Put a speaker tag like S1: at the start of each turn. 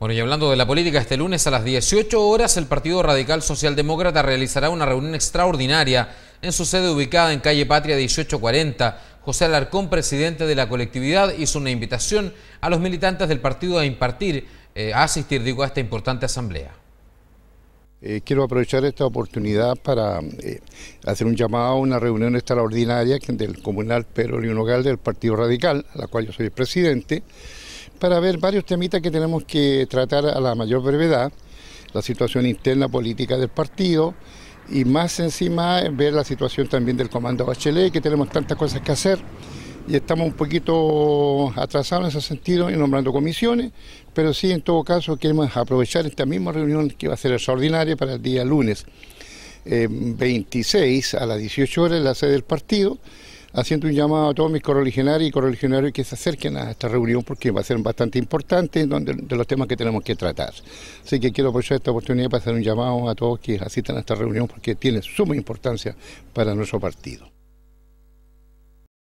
S1: Bueno, y hablando de la política, este lunes a las 18 horas el Partido Radical Socialdemócrata realizará una reunión extraordinaria en su sede ubicada en calle Patria 1840. José Alarcón, presidente de la colectividad, hizo una invitación a los militantes del partido a impartir, eh, a asistir, digo, a esta importante asamblea.
S2: Eh, quiero aprovechar esta oportunidad para eh, hacer un llamado a una reunión extraordinaria del comunal Pedro León del Partido Radical, a la cual yo soy el presidente, para ver varios temitas que tenemos que tratar a la mayor brevedad, la situación interna política del partido y más encima ver la situación también del comando Bachelet, que tenemos tantas cosas que hacer y estamos un poquito atrasados en ese sentido en nombrando comisiones, pero sí en todo caso queremos aprovechar esta misma reunión que va a ser extraordinaria para el día lunes 26 eh, a las 18 horas en la sede del partido haciendo un llamado a todos mis correligionarios y correligionarios que se acerquen a esta reunión porque va a ser bastante importante donde, de los temas que tenemos que tratar. Así que quiero aprovechar esta oportunidad para hacer un llamado a todos que asistan a esta reunión porque tiene suma importancia para nuestro partido.